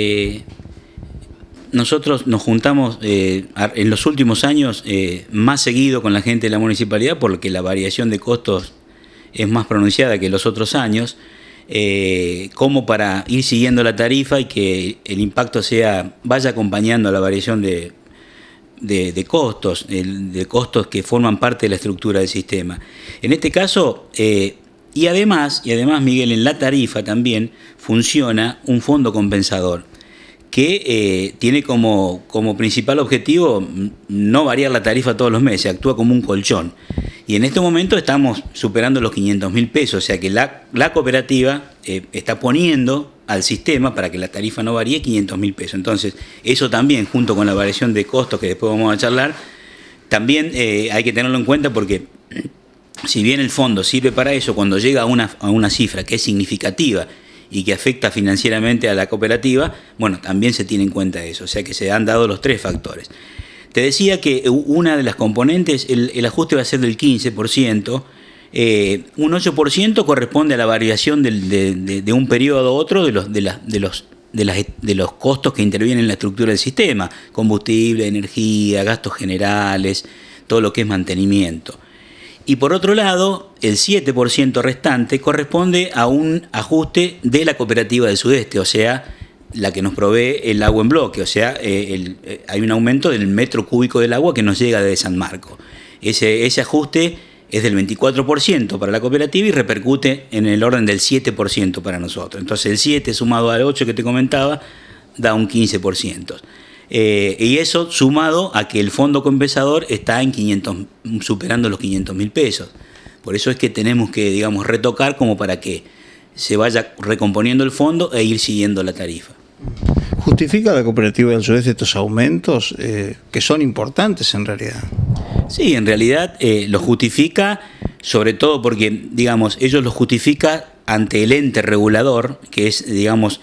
Eh, nosotros nos juntamos eh, en los últimos años eh, más seguido con la gente de la municipalidad porque la variación de costos es más pronunciada que los otros años, como para ir siguiendo la tarifa y que el impacto sea vaya acompañando a la variación de, costos, de costos que forman parte de la estructura del sistema. En este caso, y además, y además, Miguel, en la tarifa también funciona un fondo compensador que eh, tiene como, como, principal objetivo mm, no variar la tarifa todos los meses, actúa como un colchón. Y en este momento estamos superando los 500 mil pesos, o sea que la, cooperativa eh, está poniendo al sistema para que la tarifa no varíe 500 mil pesos. Entonces, eso también, junto con la variación de costos que después vamos a charlar, también eh, hay que tenerlo en cuenta porque si bien el fondo sirve para eso, cuando llega a una, cifra que es significativa y que afecta financieramente a la cooperativa, bueno, también se tiene en cuenta eso, o sea que se han dado los tres factores. Te decía que una de las componentes, el, ajuste va a ser del 15%, eh, un 8% corresponde a la variación de, un periodo a otro de los, de, de los de, los costos que intervienen en la estructura del sistema, combustible, energía, gastos generales, todo lo que es mantenimiento y por otro lado, el 7% restante corresponde a un ajuste de la cooperativa del sudeste, o sea, la que nos provee el agua en bloque, o sea, eh, eh, hay un aumento del metro cúbico del agua que nos llega de San Marco. ese ajuste es del 24% para la cooperativa y repercute en el orden del 7% para nosotros. Entonces el 7 sumado al 8 que te comentaba da un 15%. Eh, y eso sumado a que el fondo compensador está en 500, superando los 500 mil pesos. Por eso es que tenemos que, digamos, retocar como para que se vaya recomponiendo el fondo e ir siguiendo la tarifa. ¿Justifica la cooperativa del sureste estos aumentos eh, que son importantes en realidad? Sí, en realidad eh, lo justifica, sobre todo porque, digamos, ellos lo justifican ante el ente regulador, que es, digamos,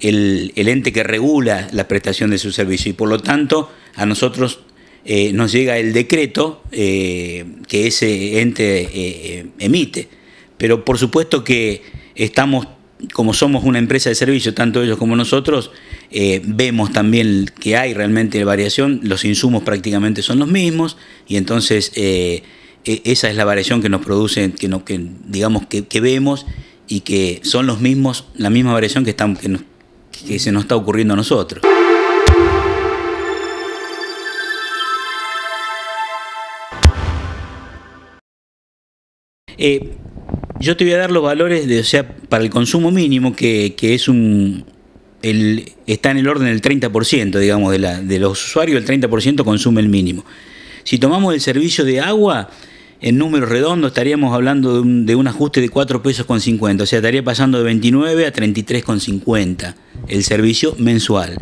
el, ente que regula la prestación de su servicio y por lo tanto a nosotros eh, nos llega el decreto eh, que ese ente eh, emite. Pero por supuesto que estamos, como somos una empresa de servicio, tanto ellos como nosotros, vemos también que hay realmente variación, los insumos prácticamente son los mismos y entonces e, esa es la variación que nos produce, que, que digamos que, que, vemos y que son los mismos, la misma variación que, estamos, que que se nos está ocurriendo a nosotros. Eh, yo te voy a dar los valores, de, o sea, para el consumo mínimo, que, es un... está en el orden del 30%, digamos, de, la, de los usuarios, el 30% consume el mínimo. Si tomamos el servicio de agua, en números redondos estaríamos hablando de un, de un, ajuste de 4 pesos con 50, o sea, estaría pasando de 29 a 50, el servicio mensual.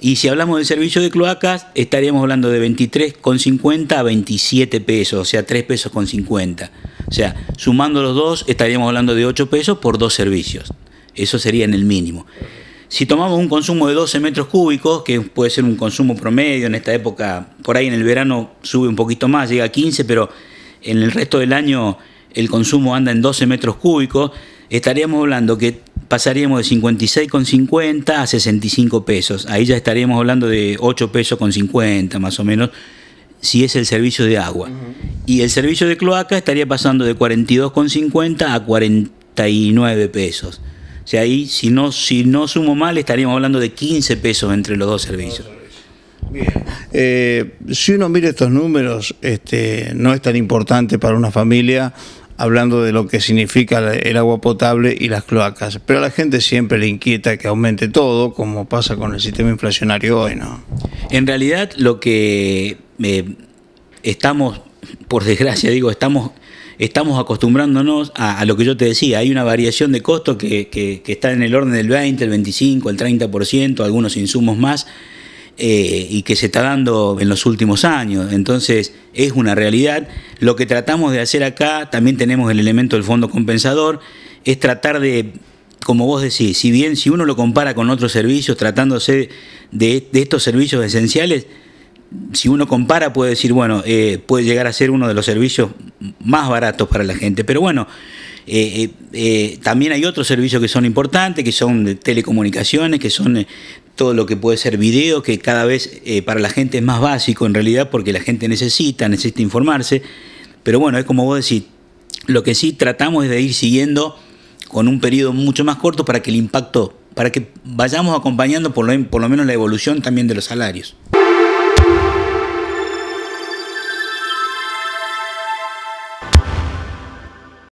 Y si hablamos del servicio de cloacas, estaríamos hablando de 23,50 a 27 pesos, o sea, 3 pesos con 50. O sea, sumando los dos, estaríamos hablando de 8 pesos por dos servicios. Eso sería en el mínimo. Si tomamos un consumo de 12 metros cúbicos, que puede ser un consumo promedio en esta época, por ahí en el verano sube un poquito más, llega a 15, pero en el resto del año el consumo anda en 12 metros cúbicos, estaríamos hablando que pasaríamos de 56,50 a 65 pesos. Ahí ya estaríamos hablando de 8 pesos con 50 más o menos, si es el servicio de agua. Y el servicio de cloaca estaría pasando de 42,50 a 49 pesos. O sea, ahí si no, si no sumo mal estaríamos hablando de 15 pesos entre los dos servicios. Eh, si uno mira estos números, este, no es tan importante para una familia hablando de lo que significa el agua potable y las cloacas. Pero a la gente siempre le inquieta que aumente todo, como pasa con el sistema inflacionario hoy, ¿no? En realidad, lo que eh, estamos, por desgracia, digo, estamos, estamos acostumbrándonos a, lo que yo te decía. Hay una variación de costo que, que está en el orden del 20, el 25, el 30%, algunos insumos más. Eh, y que se está dando en los últimos años. Entonces es una realidad. Lo que tratamos de hacer acá, también tenemos el elemento del fondo compensador, es tratar de, como vos decís, si bien si uno lo compara con otros servicios, tratándose de, de estos servicios esenciales, si uno compara puede decir, bueno, eh, puede llegar a ser uno de los servicios más baratos para la gente. Pero bueno, eh, también hay otros servicios que son importantes, que son de telecomunicaciones, que son todo lo que puede ser video, que cada vez eh, para la gente es más básico en realidad, porque la gente necesita, necesita informarse. Pero bueno, es como vos decís, lo que sí tratamos es de ir siguiendo con un periodo mucho más corto para que el impacto, para que vayamos acompañando por por lo menos la evolución también de los salarios.